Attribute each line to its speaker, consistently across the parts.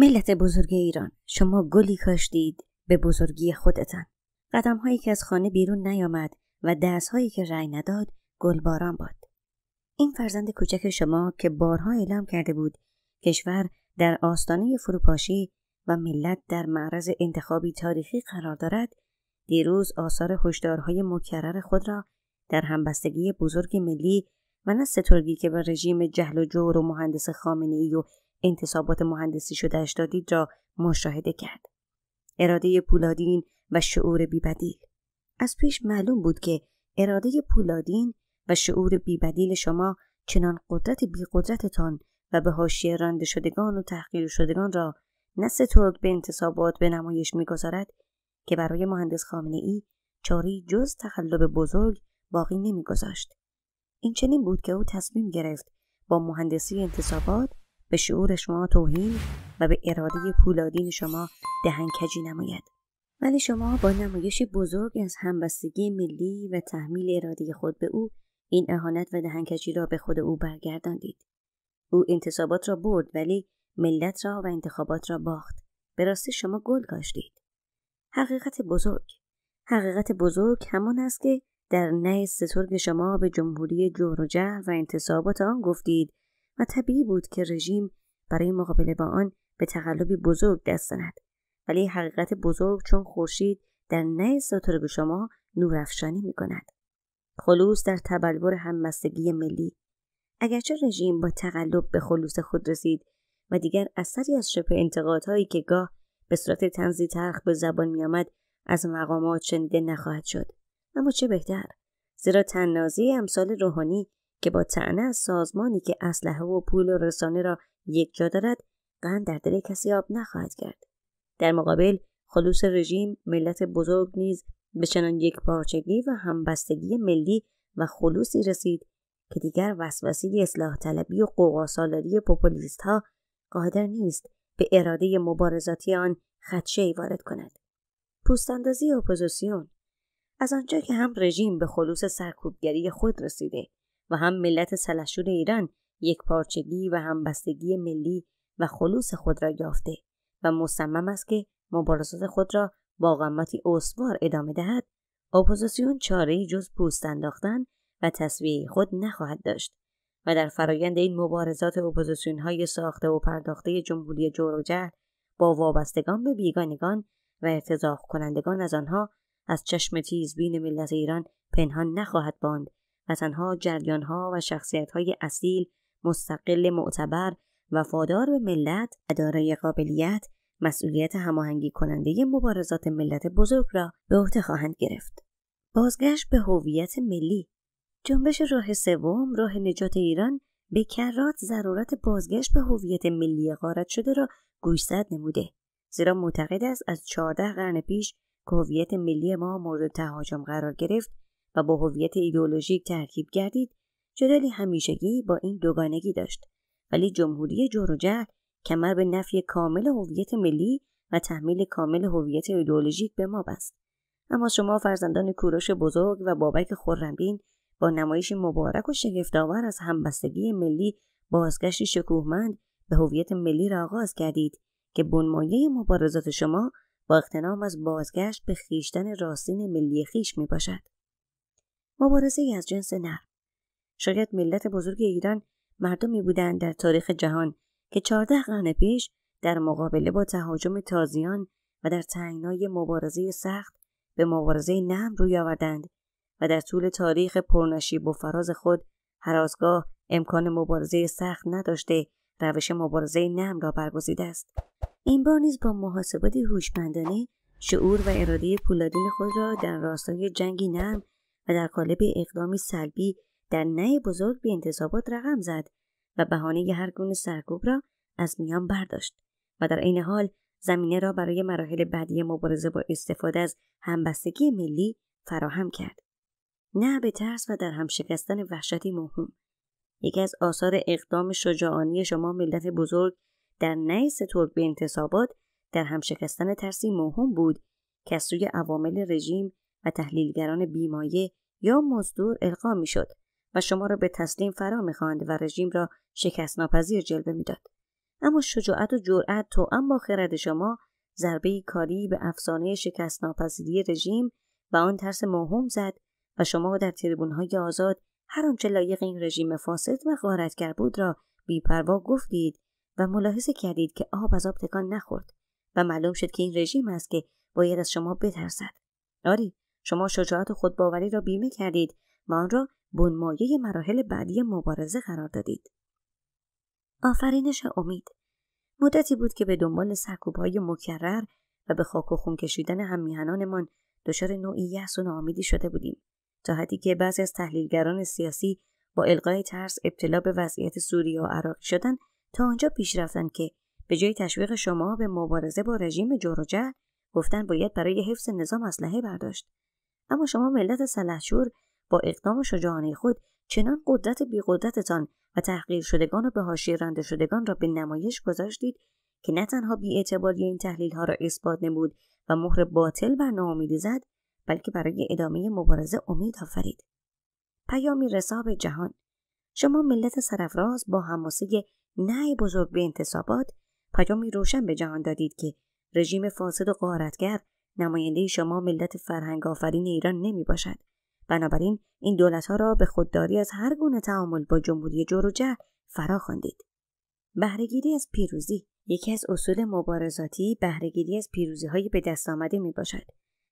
Speaker 1: ملت بزرگ ایران شما گلی کاشتید به بزرگی خودتان قدم هایی که از خانه بیرون نیامد و دست هایی که رأی نداد گلباران باد این فرزند کوچک شما که بارها اعلام کرده بود کشور در آستانه فروپاشی و ملت در معرض انتخابی تاریخی قرار دارد دیروز آثار هشدارهای مکرر خود را در همبستگی بزرگ ملی و نه سترگی که به رژیم جهل و جور و مهندس خامنه ای و انتصابات مهندسی شدهش دادید را مشاهده کرد. اراده پولادین و شعور بیبدیل از پیش معلوم بود که اراده پولادین و شعور بیبدیل شما چنان قدرت بیقدرتتان و به حاشیه رانده شدگان و تحقیر شدگان را نسل ترک به انتصابات به نمایش میگذارد که برای مهندس خامنه ای چاری جز تخلب بزرگ باقی نمیگذاشت این چنین بود که او تصمیم گرفت با مهندسی انتصابات به شعور شما توهین و به اراده پولادین شما دهنکجی نماید ولی شما با نمایش بزرگ از همبستگی ملی و تحمیل اراده خود به او این اهانت و دهنکجی را به خود او برگرداندید او انتصابات را برد ولی ملت را و انتخابات را باخت به راستی شما گل کاشتید حقیقت بزرگ حقیقت بزرگ همان است که در نه سترگ شما به جمهوری جور و جه و انتصابات آن گفتید و طبیعی بود که رژیم برای مقابله با آن به تقلبی بزرگ دست زند ولی حقیقت بزرگ چون خورشید در نه به شما نورافشانی می کند. خلوص در تبلور همبستگی ملی اگرچه رژیم با تقلب به خلوص خود رسید و دیگر اثری از شبه انتقادهایی که گاه به صورت تنزی ترخ به زبان میآمد از مقامات شنیده نخواهد شد اما چه بهتر زیرا تننازی امثال روحانی که با تعنه از سازمانی که اسلحه و پول و رسانه را یک جا دارد قند در دل کسی آب نخواهد کرد در مقابل خلوص رژیم ملت بزرگ نیز به چنان یک پارچگی و همبستگی ملی و خلوصی رسید که دیگر وسوسه اصلاح طلبی و قوقاسالاری پوپولیست ها قادر نیست به اراده مبارزاتی آن خدشه وارد کند. پوستاندازی اپوزیسیون از آنجا که هم رژیم به خلوص سرکوبگری خود رسیده و هم ملت سلشور ایران یک پارچگی و همبستگی ملی و خلوص خود را یافته و مصمم است که مبارزات خود را با قمتی استوار ادامه دهد اپوزیسیون چارهای جز پوست انداختن و تصویه خود نخواهد داشت و در فرایند این مبارزات اپوزیسیون های ساخته و پرداخته جمهوری جور با وابستگان به بیگانگان و ارتضاق کنندگان از آنها از چشم تیزبین ملت ایران پنهان نخواهد باند جریان جریانها و شخصیتهای اصیل، مستقل معتبر، وفادار به ملت و قابلیت مسئولیت هماهنگی کننده مبارزات ملت بزرگ را به عهده خواهند گرفت. بازگشت به هویت ملی جنبش راه سوم راه نجات ایران به کرات ضرورت بازگشت به هویت ملی غارت شده را گوشزد نموده زیرا معتقد است از 14 قرن پیش که هویت ملی ما مورد تهاجم قرار گرفت و با هویت ایدئولوژیک ترکیب گردید جدالی همیشگی با این دوگانگی داشت ولی جمهوری جور و جهل کمر به نفی کامل هویت ملی و تحمیل کامل هویت ایدئولوژیک به ما بست اما شما فرزندان کوروش بزرگ و بابک خورمبین با نمایش مبارک و شگفتآور از همبستگی ملی بازگشت شکوهمند به هویت ملی را آغاز کردید که بنمایه مبارزات شما با اقتنام از بازگشت به خیشتن راستین ملی خیش می باشد. مبارزه از جنس نرم شاید ملت بزرگ ایران مردمی بودند در تاریخ جهان که چهارده قرن پیش در مقابله با تهاجم تازیان و در تنگنای مبارزه سخت به مبارزه نرم روی آوردند و در طول تاریخ پرنشیب و فراز خود هرازگاه امکان مبارزه سخت نداشته روش مبارزه نرم را برگزیده است این بار نیز با محاسبات هوشمندانه شعور و اراده پولادین خود را در راستای جنگی نرم در قالب اقدامی سلبی در نه بزرگ به انتصابات رقم زد و بهانه هر گونه سرکوب را از میان برداشت و در عین حال زمینه را برای مراحل بعدی مبارزه با استفاده از همبستگی ملی فراهم کرد نه به ترس و در همشکستن وحشتی مهم یکی از آثار اقدام شجاعانی شما ملت بزرگ در نهی سترگ به انتصابات در همشکستن ترسی مهم بود که از سوی عوامل رژیم و تحلیلگران بیمایه یا مزدور القا میشد و شما را به تسلیم فرا میخواند و رژیم را شکست ناپذیر جلوه میداد اما شجاعت و جرأت تو با خرد شما ضربه کاری به افسانه شکست ناپذیری رژیم و آن ترس موهوم زد و شما در های آزاد هر آنچه لایق این رژیم فاسد و غارتگر بود را بیپروا گفتید و ملاحظه کردید که آب از آب تکان نخورد و معلوم شد که این رژیم است که باید از شما بترسد آری شما شجاعت و خودباوری را بیمه کردید و آن را بنمایه مراحل بعدی مبارزه قرار دادید آفرینش امید مدتی بود که به دنبال سرکوبهای مکرر و به خاک و خون کشیدن هم دچار نوعی یأس و ناامیدی شده بودیم تا حدی که بعضی از تحلیلگران سیاسی با القای ترس ابتلا به وضعیت سوریه و عراق شدن تا آنجا پیش رفتند که به جای تشویق شما به مبارزه با رژیم جور گفتن باید برای حفظ نظام اسلحه برداشت اما شما ملت سلحشور با اقدام شجاعانه خود چنان قدرت بی قدرتتان و تحقیر شدگان و به حاشیه رانده شدگان را به نمایش گذاشتید که نه تنها بیاعتباری این تحلیل ها را اثبات نمود و مهر باطل بر ناامیدی زد بلکه برای ادامه مبارزه امید آفرید پیامی رساب جهان شما ملت سرفراز با حماسه نه بزرگ به انتصابات پیامی روشن به جهان دادید که رژیم فاسد و قارتگر نماینده شما ملت فرهنگ آفرین ایران نمی باشد. بنابراین این دولت ها را به خودداری از هر گونه تعامل با جمهوری جور و فرا خواندید. بهرهگیری از پیروزی یکی از اصول مبارزاتی بهرهگیری از پیروزی های به دست آمده می باشد.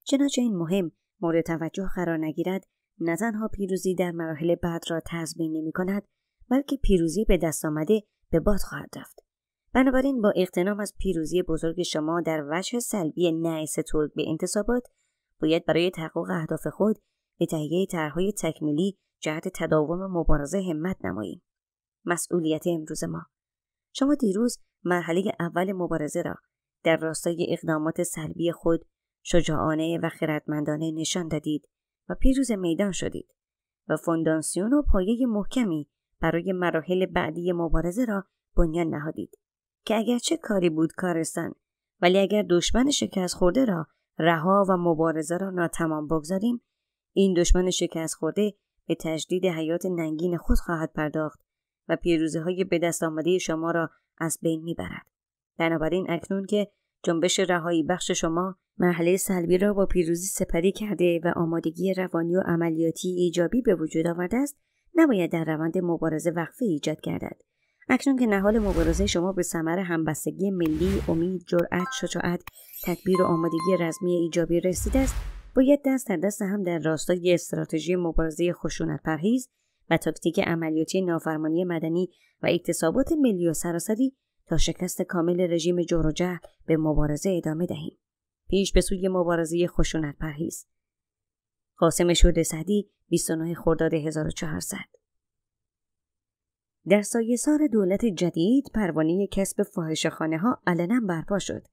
Speaker 1: چنانچه این مهم مورد توجه قرار نگیرد نه تنها پیروزی در مراحل بعد را تضمین نمی کند بلکه پیروزی به دست آمده به باد خواهد رفت. بنابراین با اقتنام از پیروزی بزرگ شما در وجه سلبی نعیس ترک به انتصابات باید برای تحقق اهداف خود به تهیه طرحهای تکمیلی جهت تداوم مبارزه همت نماییم مسئولیت امروز ما شما دیروز مرحله اول مبارزه را در راستای اقدامات سلبی خود شجاعانه و خردمندانه نشان دادید و پیروز میدان شدید و فوندانسیون و پایه محکمی برای مراحل بعدی مبارزه را بنیان نهادید که اگر چه کاری بود کارستان ولی اگر دشمن شکست خورده را رها و مبارزه را ناتمام بگذاریم این دشمن شکست خورده به تجدید حیات ننگین خود خواهد پرداخت و پیروزه های به دست آمده شما را از بین میبرد بنابراین اکنون که جنبش رهایی بخش شما محله سلبی را با پیروزی سپری کرده و آمادگی روانی و عملیاتی ایجابی به وجود آورده است نباید در روند مبارزه وقفه ایجاد گردد اکنون که نهال مبارزه شما به ثمر همبستگی ملی امید جرأت شجاعت تدبیر و آمادگی رزمی ایجابی رسیده است باید دست در دست هم در راستای استراتژی مبارزه خشونت پرهیز و تاکتیک عملیاتی نافرمانی مدنی و اکتسابات ملی و سراسری تا شکست کامل رژیم جور و به مبارزه ادامه دهیم پیش به سوی مبارزه خشونت پرهیز قاسم شورد سعدی 29 خرداد 1400 در سار دولت جدید پروانه کسب خانه ها علنا برپا شد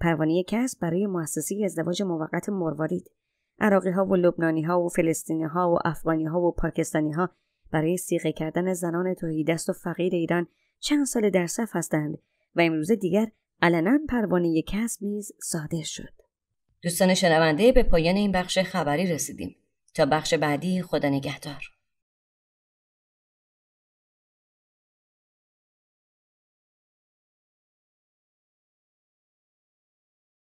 Speaker 1: پروانه کسب برای مؤسسه ازدواج موقت مروارید عراقی ها و لبنانی ها و فلسطینی ها و افغانی ها و پاکستانی ها برای سیغه کردن زنان دست و فقیر ایران چند سال در صف هستند و امروزه دیگر علنا پروانه کسب نیز صادر شد دوستان شنونده به پایان این بخش خبری رسیدیم تا بخش بعدی خدا نگهدار